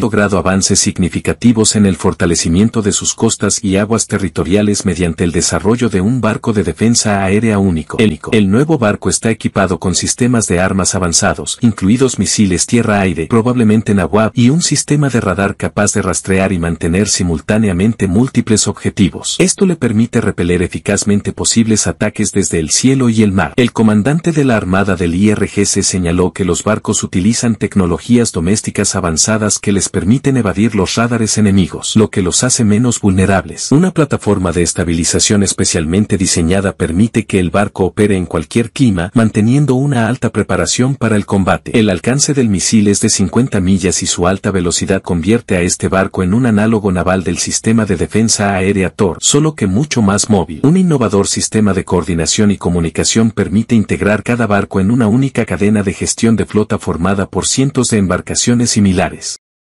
logrado avances significativos en el fortalecimiento de sus costas y aguas territoriales mediante el desarrollo de un barco de defensa aérea único. El nuevo barco está equipado con sistemas de armas avanzados, incluidos misiles tierra-aire, probablemente Nawab, y un sistema de radar capaz de rastrear y mantener simultáneamente múltiples objetivos. Esto le permite repeler eficazmente posibles ataques desde el cielo y el mar. El comandante de la Armada del IRGC señaló que los barcos utilizan tecnologías domésticas avanzadas que les permiten evadir los radares enemigos, lo que los hace menos vulnerables. Una plataforma de estabilización especialmente diseñada permite que el barco opere en cualquier clima, manteniendo una alta preparación para el combate. El alcance del misil es de 50 millas y su alta velocidad convierte a este barco en un análogo naval del sistema de defensa aérea Tor, solo que mucho más móvil. Un innovador sistema de coordinación y comunicación permite integrar cada barco en una única cadena de gestión de flota formada por cientos de embarcaciones similares.